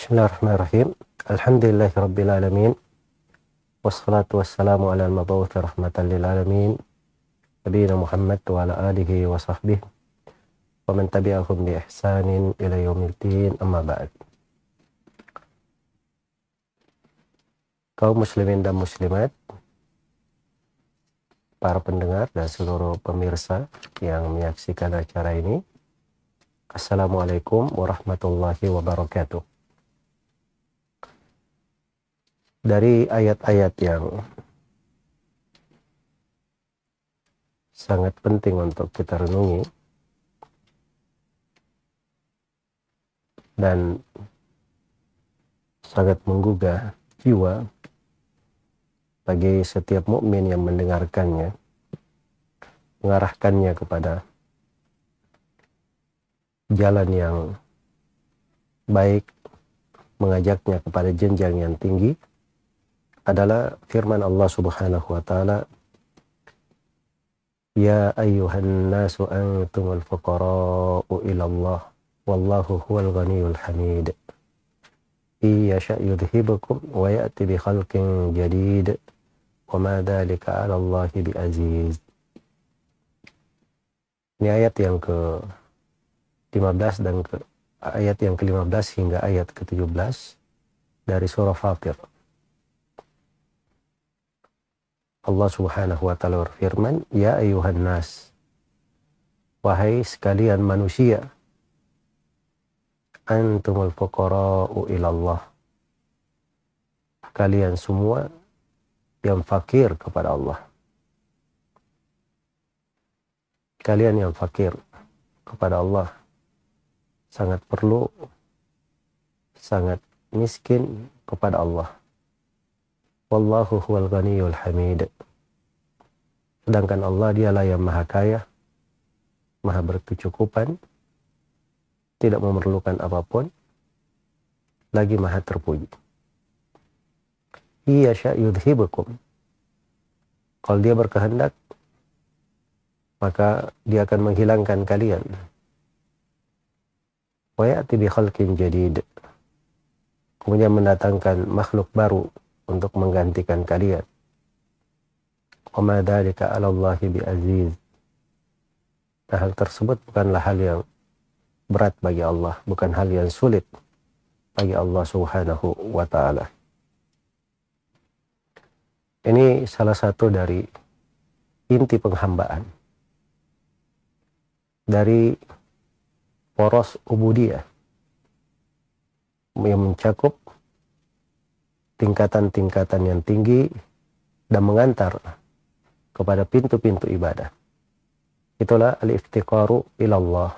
Bismillahirrahmanirrahim. Alhamdulillahirabbil alamin. Wassalatu wassalamu ala al mabawthi rahmatan lil alamin. Nabiyina Muhammad wa ala alihi wa sahbihi wa man tabi'ahum bi ihsanin ila din amma ba'd. Kaum muslimin dan muslimat, para pendengar dan seluruh pemirsa yang menyaksikan acara ini. Assalamualaikum warahmatullahi wabarakatuh. dari ayat-ayat yang sangat penting untuk kita renungi dan sangat menggugah jiwa bagi setiap mukmin yang mendengarkannya mengarahkannya kepada jalan yang baik mengajaknya kepada jenjang yang tinggi adalah firman Allah Subhanahu wa taala Ya ayyuhan nasu antumul fuqara'u ila Allah wallahu huwal ghaniyul hamid Iyasha yudhibukum wa ya'ti bi khalqin jadid wa ma dhalika 'ala Allah bi aziz Ini ayat yang ke 15 dan ke ayat yang ke-15 hingga ayat ke-17 dari surah Fatir. Allah Subhanahu wa taala berfirman, "Ya ayuhan nas." Wahai sekalian manusia, antumul fuqara'u ilallah. Kalian semua yang fakir kepada Allah. Kalian yang fakir kepada Allah sangat perlu sangat miskin kepada Allah Wallahu huwal ghaniyul hamid. Sedangkan Allah dialah yang maha kaya, maha berkecukupan, tidak memerlukan apapun, lagi maha terpuji. Iya yudhibukum. Kalau dia berkehendak, maka dia akan menghilangkan kalian. Wa ya'ti bi khalqin jadid. Kemudian mendatangkan makhluk baru untuk menggantikan kalian. Wama dhalika bi aziz. Nah, hal tersebut bukanlah hal yang berat bagi Allah, bukan hal yang sulit bagi Allah Subhanahu wa taala. Ini salah satu dari inti penghambaan dari poros ubudiyah yang mencakup tingkatan-tingkatan yang tinggi dan mengantar kepada pintu-pintu ibadah. Itulah al-iftiqaru ilallah.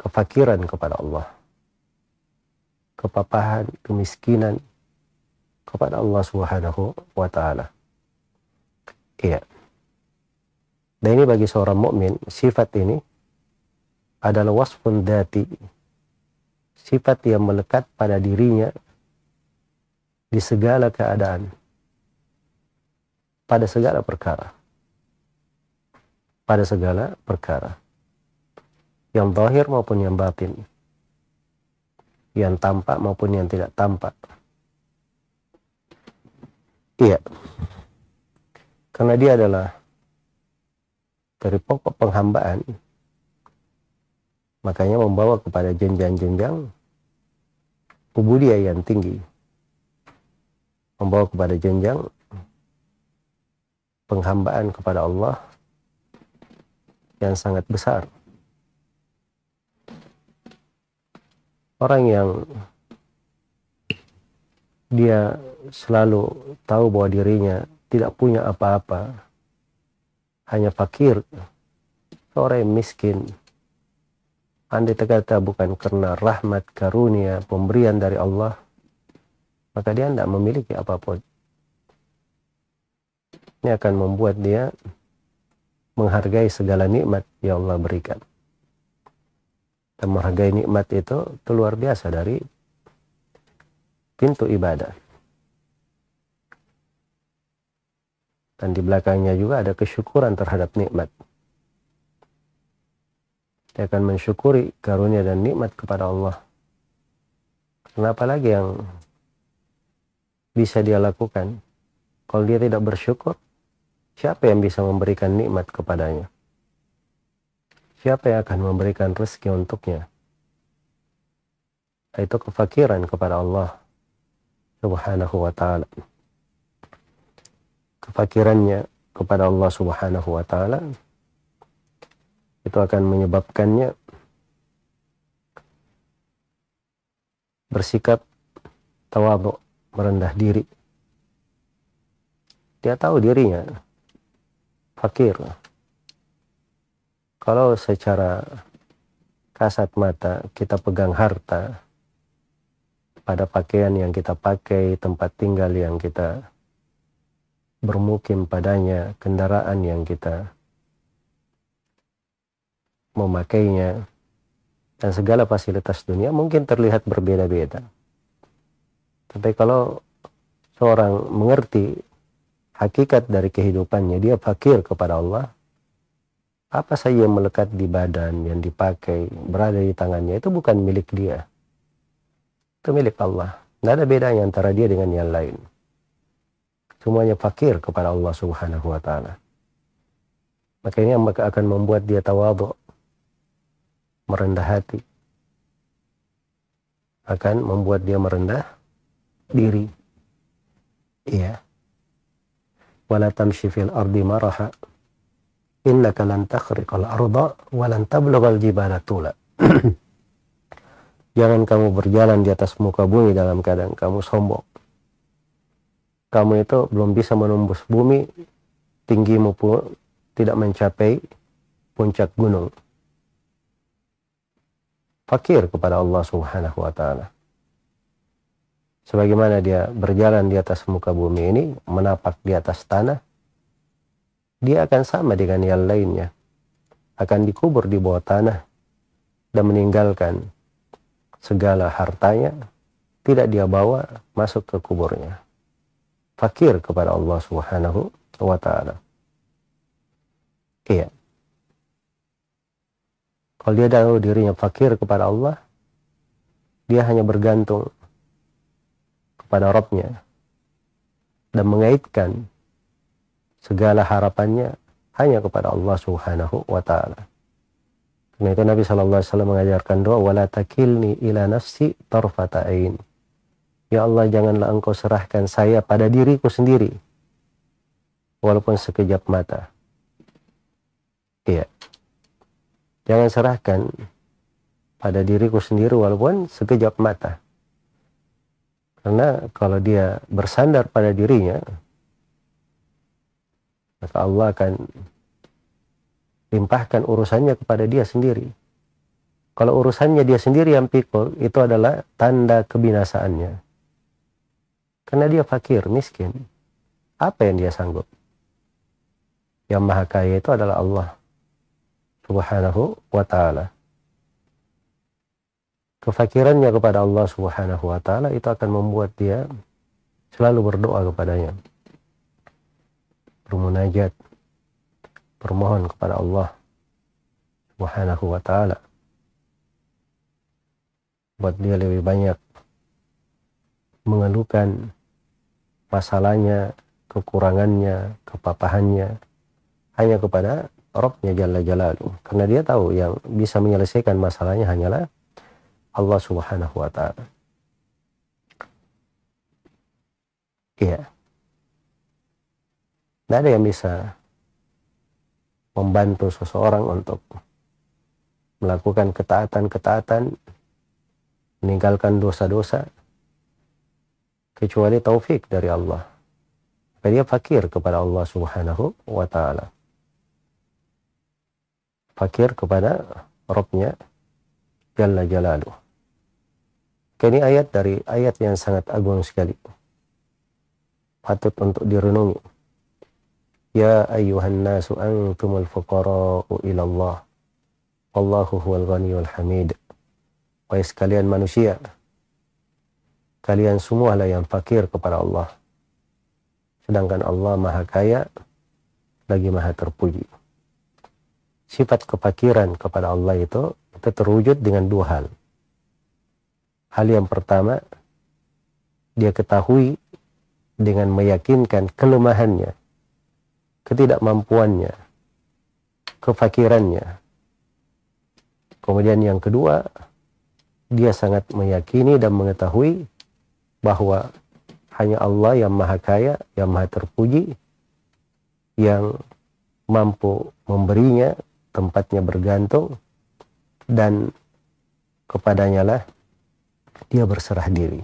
Kefakiran kepada Allah. Kepapahan, kemiskinan kepada Allah Subhanahu wa taala. Iya. Dan ini bagi seorang mukmin sifat ini adalah wasfun dati. Sifat yang melekat pada dirinya di segala keadaan pada segala perkara pada segala perkara yang zahir maupun yang batin yang tampak maupun yang tidak tampak iya karena dia adalah dari pokok penghambaan makanya membawa kepada jenjang-jenjang ubudiyah yang tinggi membawa kepada jenjang penghambaan kepada Allah yang sangat besar. Orang yang dia selalu tahu bahwa dirinya tidak punya apa-apa, hanya fakir, seorang miskin, andai kata bukan karena rahmat karunia pemberian dari Allah, maka dia tidak memiliki apapun. Ini akan membuat dia menghargai segala nikmat yang Allah berikan. Dan menghargai nikmat itu, itu luar biasa dari pintu ibadah. Dan di belakangnya juga ada kesyukuran terhadap nikmat. Dia akan mensyukuri karunia dan nikmat kepada Allah. Kenapa lagi yang bisa dia lakukan? Kalau dia tidak bersyukur, siapa yang bisa memberikan nikmat kepadanya? Siapa yang akan memberikan rezeki untuknya? Itu kefakiran kepada Allah Subhanahu wa taala. Kefakirannya kepada Allah Subhanahu wa taala itu akan menyebabkannya bersikap tawabuk merendah diri. Dia tahu dirinya fakir. Kalau secara kasat mata kita pegang harta pada pakaian yang kita pakai, tempat tinggal yang kita bermukim padanya, kendaraan yang kita memakainya, dan segala fasilitas dunia mungkin terlihat berbeda-beda. Tapi kalau seorang mengerti hakikat dari kehidupannya, dia fakir kepada Allah, apa saja yang melekat di badan, yang dipakai, berada di tangannya, itu bukan milik dia. Itu milik Allah. Tidak ada bedanya antara dia dengan yang lain. Semuanya fakir kepada Allah subhanahu wa ta'ala. Maka ini akan membuat dia tawaduk, merendah hati. Akan membuat dia merendah diri. ya. Wala tamshi fil ardi maraha. Innaka lan takhriqal arda wa lan tablughal jibala tula. Jangan kamu berjalan di atas muka bumi dalam keadaan kamu sombong. Kamu itu belum bisa menembus bumi, tinggimu pun tidak mencapai puncak gunung. Fakir kepada Allah Subhanahu wa taala sebagaimana dia berjalan di atas muka bumi ini menapak di atas tanah dia akan sama dengan yang lainnya akan dikubur di bawah tanah dan meninggalkan segala hartanya tidak dia bawa masuk ke kuburnya fakir kepada Allah Subhanahu wa taala iya kalau dia tahu dirinya fakir kepada Allah dia hanya bergantung kepada Robnya dan mengaitkan segala harapannya hanya kepada Allah Subhanahu wa taala. Karena itu Nabi sallallahu alaihi wasallam mengajarkan doa wala takilni ila nafsi tarfata ain. Ya Allah janganlah engkau serahkan saya pada diriku sendiri walaupun sekejap mata. Iya. Jangan serahkan pada diriku sendiri walaupun sekejap mata. Karena kalau dia bersandar pada dirinya, maka Allah akan limpahkan urusannya kepada dia sendiri. Kalau urusannya dia sendiri yang pikul, itu adalah tanda kebinasaannya. Karena dia fakir, miskin. Apa yang dia sanggup? Yang maha kaya itu adalah Allah subhanahu wa ta'ala kefakirannya kepada Allah Subhanahu wa taala itu akan membuat dia selalu berdoa kepadanya. Bermunajat, bermohon kepada Allah Subhanahu wa taala. Buat dia lebih banyak mengeluhkan masalahnya, kekurangannya, kepapahannya hanya kepada Rabbnya Jalla Jalaluh. Karena dia tahu yang bisa menyelesaikan masalahnya hanyalah Allah Subhanahu wa taala. Iya. Tidak ada yang bisa membantu seseorang untuk melakukan ketaatan-ketaatan, meninggalkan dosa-dosa, kecuali taufik dari Allah. Tapi dia fakir kepada Allah subhanahu wa ta'ala. Fakir kepada Rabbnya Jalla Jalaluh. Maka ini ayat dari ayat yang sangat agung sekali. Patut untuk direnungi. Ya ayuhan nasu antumul fuqara'u ilallah. Wallahu huwal ghaniyul hamid. Wahai sekalian manusia, kalian semualah yang fakir kepada Allah. Sedangkan Allah maha kaya, lagi maha terpuji. Sifat kepakiran kepada Allah itu, itu terwujud dengan dua hal Hal yang pertama, dia ketahui dengan meyakinkan kelemahannya, ketidakmampuannya, kefakirannya. Kemudian yang kedua, dia sangat meyakini dan mengetahui bahwa hanya Allah yang maha kaya, yang maha terpuji, yang mampu memberinya tempatnya bergantung dan kepadanya lah dia berserah diri.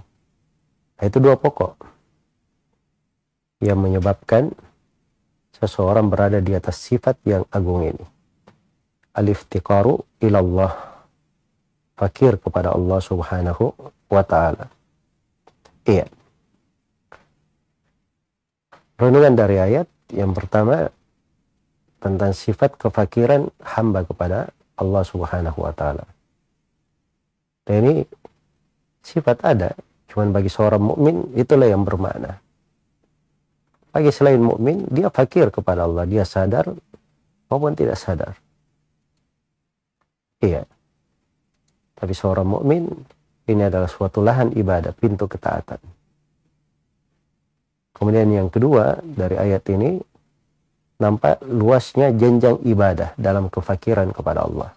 Nah, itu dua pokok yang menyebabkan seseorang berada di atas sifat yang agung ini. Alif tiqaru ilallah. Fakir kepada Allah subhanahu wa ta'ala. Iya. Renungan dari ayat yang pertama tentang sifat kefakiran hamba kepada Allah subhanahu wa ta'ala. Dan ini sifat ada cuman bagi seorang mukmin itulah yang bermakna bagi selain mukmin dia fakir kepada Allah dia sadar maupun tidak sadar iya tapi seorang mukmin ini adalah suatu lahan ibadah pintu ketaatan kemudian yang kedua dari ayat ini nampak luasnya jenjang ibadah dalam kefakiran kepada Allah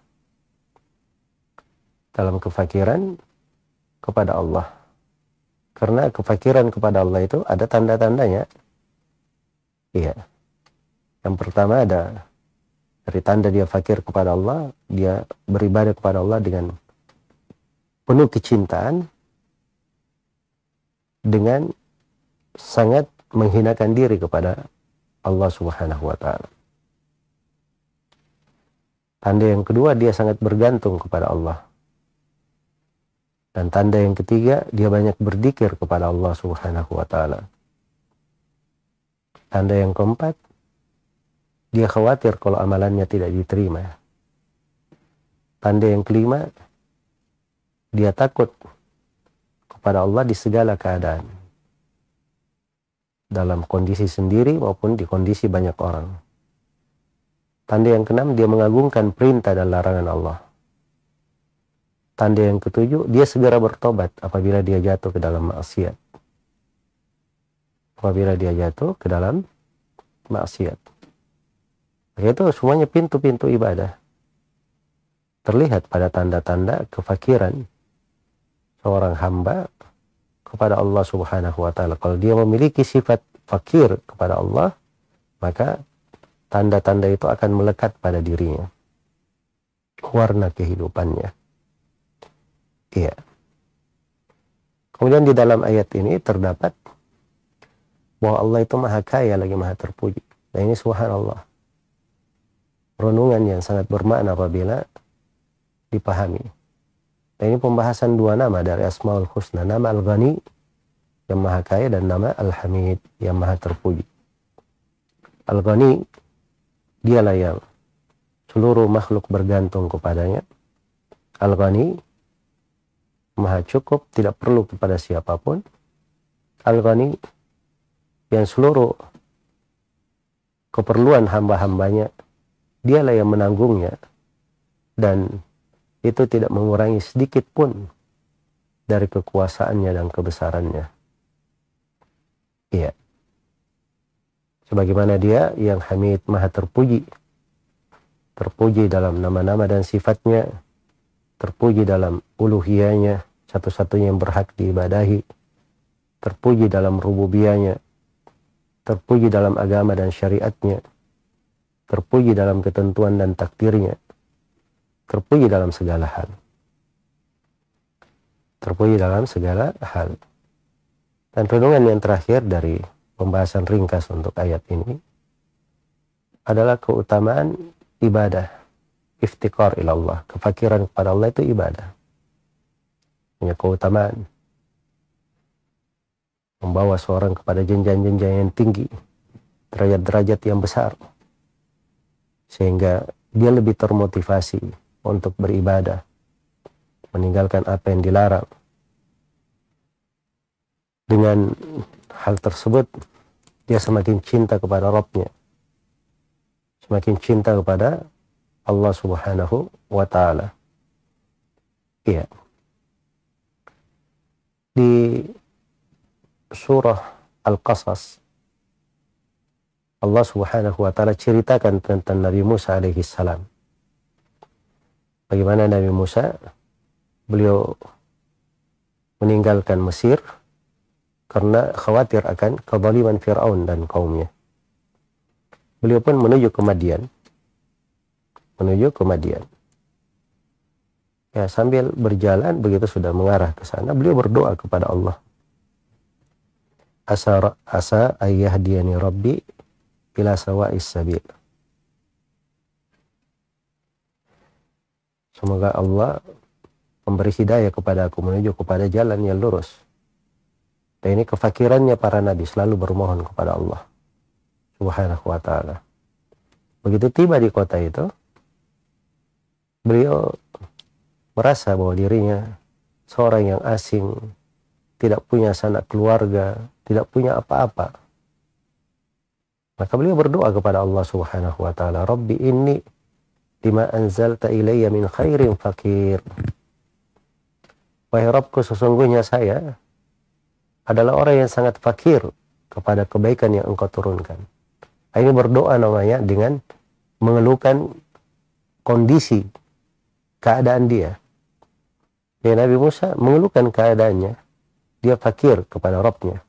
dalam kefakiran kepada Allah. Karena kefakiran kepada Allah itu ada tanda-tandanya. Iya. Yang pertama ada dari tanda dia fakir kepada Allah, dia beribadah kepada Allah dengan penuh kecintaan, dengan sangat menghinakan diri kepada Allah Subhanahu wa taala. Tanda yang kedua dia sangat bergantung kepada Allah. Dan tanda yang ketiga, dia banyak berzikir kepada Allah Subhanahu wa taala. Tanda yang keempat, dia khawatir kalau amalannya tidak diterima. Tanda yang kelima, dia takut kepada Allah di segala keadaan. Dalam kondisi sendiri maupun di kondisi banyak orang. Tanda yang keenam, dia mengagungkan perintah dan larangan Allah. Tanda yang ketujuh, dia segera bertobat apabila dia jatuh ke dalam maksiat. Apabila dia jatuh ke dalam maksiat. Itu semuanya pintu-pintu ibadah. Terlihat pada tanda-tanda kefakiran seorang hamba kepada Allah Subhanahu wa taala. Kalau dia memiliki sifat fakir kepada Allah, maka tanda-tanda itu akan melekat pada dirinya. Warna kehidupannya. Iya. Kemudian di dalam ayat ini terdapat bahwa Allah itu maha kaya lagi maha terpuji. Nah ini subhanallah. Renungan yang sangat bermakna apabila dipahami. Nah ini pembahasan dua nama dari Asmaul Husna. Nama Al-Ghani yang maha kaya dan nama Al-Hamid yang maha terpuji. Al-Ghani dialah yang seluruh makhluk bergantung kepadanya. Al-Ghani maha cukup, tidak perlu kepada siapapun. Al-Ghani yang seluruh keperluan hamba-hambanya, dialah yang menanggungnya. Dan itu tidak mengurangi sedikit pun dari kekuasaannya dan kebesarannya. Iya. Sebagaimana dia yang hamid maha terpuji. Terpuji dalam nama-nama dan sifatnya terpuji dalam uluhiyahnya satu-satunya yang berhak diibadahi terpuji dalam rububianya terpuji dalam agama dan syariatnya terpuji dalam ketentuan dan takdirnya terpuji dalam segala hal terpuji dalam segala hal dan renungan yang terakhir dari pembahasan ringkas untuk ayat ini adalah keutamaan ibadah iftikar ilallah. Kefakiran kepada Allah itu ibadah. Punya keutamaan. Membawa seorang kepada jenjang-jenjang yang tinggi. Derajat-derajat yang besar. Sehingga dia lebih termotivasi untuk beribadah. Meninggalkan apa yang dilarang. Dengan hal tersebut, dia semakin cinta kepada Robnya. Semakin cinta kepada Allah Subhanahu wa taala. Iya. Di surah Al-Qasas Allah Subhanahu wa taala ceritakan tentang Nabi Musa alaihi salam. Bagaimana Nabi Musa beliau meninggalkan Mesir karena khawatir akan kezaliman Firaun dan kaumnya. Beliau pun menuju ke Madian menuju ke Madian. Ya, sambil berjalan begitu sudah mengarah ke sana, beliau berdoa kepada Allah. Asa asa diani rabbi ila sawa sabil. Semoga Allah memberi hidayah kepada aku menuju kepada jalan yang lurus. Dan ini kefakirannya para nabi selalu bermohon kepada Allah. Subhanahu wa ta'ala. Begitu tiba di kota itu, beliau merasa bahwa dirinya seorang yang asing, tidak punya sanak keluarga, tidak punya apa-apa. Maka beliau berdoa kepada Allah Subhanahu wa taala, "Rabbi inni lima anzalta ilayya min khairin fakir." Wahai Rabbku, sesungguhnya saya adalah orang yang sangat fakir kepada kebaikan yang engkau turunkan. Ini berdoa namanya dengan mengeluhkan kondisi keadaan dia. Ya, Nabi Musa mengeluhkan keadaannya. Dia fakir kepada Robnya.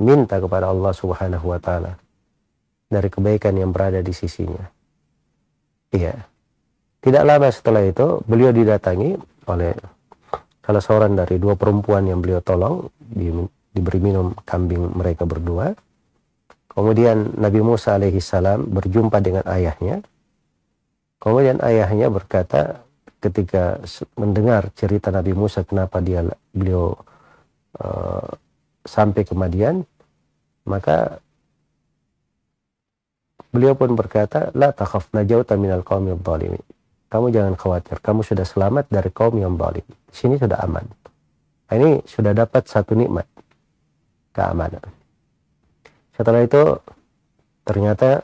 Minta kepada Allah subhanahu wa ta'ala. Dari kebaikan yang berada di sisinya. Iya. Tidak lama setelah itu, beliau didatangi oleh salah seorang dari dua perempuan yang beliau tolong. Di, diberi minum kambing mereka berdua. Kemudian Nabi Musa alaihi salam berjumpa dengan ayahnya. Kemudian ayahnya berkata, ketika mendengar cerita Nabi Musa kenapa dia beliau uh, sampai ke Madian maka beliau pun berkata la takhaf najauta minal qaumi dhalimin kamu jangan khawatir kamu sudah selamat dari kaum yang zalim sini sudah aman nah, ini sudah dapat satu nikmat keamanan setelah itu ternyata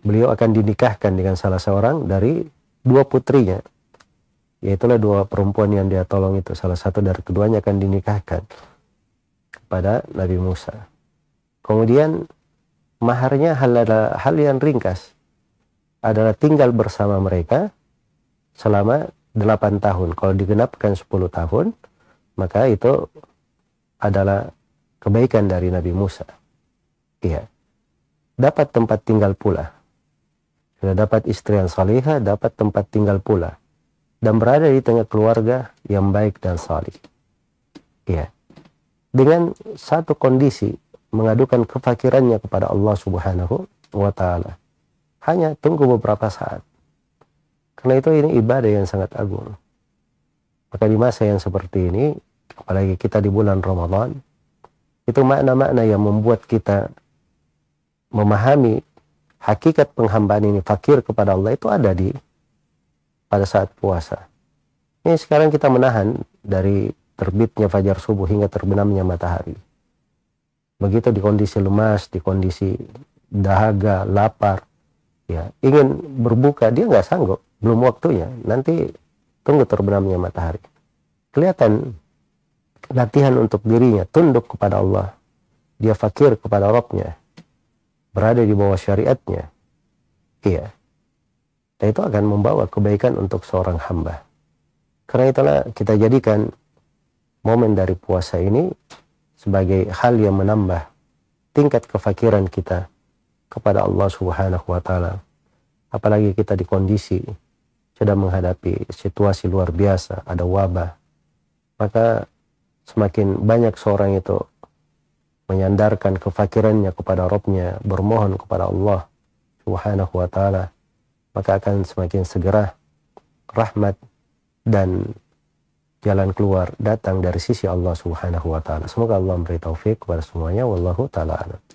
beliau akan dinikahkan dengan salah seorang dari dua putrinya yaitulah dua perempuan yang dia tolong itu salah satu dari keduanya akan dinikahkan kepada Nabi Musa kemudian maharnya hal hal yang ringkas adalah tinggal bersama mereka selama delapan tahun kalau digenapkan sepuluh tahun maka itu adalah kebaikan dari Nabi Musa iya dapat tempat tinggal pula sudah dapat istri yang salihah, dapat tempat tinggal pula. Dan berada di tengah keluarga yang baik dan salih. Ya. Dengan satu kondisi mengadukan kefakirannya kepada Allah Subhanahu wa taala. Hanya tunggu beberapa saat. Karena itu ini ibadah yang sangat agung. Maka di masa yang seperti ini, apalagi kita di bulan Ramadan, itu makna-makna yang membuat kita memahami hakikat penghambaan ini fakir kepada Allah itu ada di pada saat puasa. Ini sekarang kita menahan dari terbitnya fajar subuh hingga terbenamnya matahari. Begitu di kondisi lemas, di kondisi dahaga, lapar, ya ingin berbuka dia nggak sanggup, belum waktunya. Nanti tunggu terbenamnya matahari. Kelihatan latihan untuk dirinya tunduk kepada Allah. Dia fakir kepada Rohnya berada di bawah syariatnya, iya, dan itu akan membawa kebaikan untuk seorang hamba. Karena itulah kita jadikan momen dari puasa ini sebagai hal yang menambah tingkat kefakiran kita kepada Allah Subhanahu wa taala. Apalagi kita di kondisi sedang menghadapi situasi luar biasa, ada wabah. Maka semakin banyak seorang itu menyandarkan kefakirannya kepada Robnya, bermohon kepada Allah Subhanahu wa taala, maka akan semakin segera rahmat dan jalan keluar datang dari sisi Allah Subhanahu wa taala. Semoga Allah memberi taufik kepada semuanya wallahu taala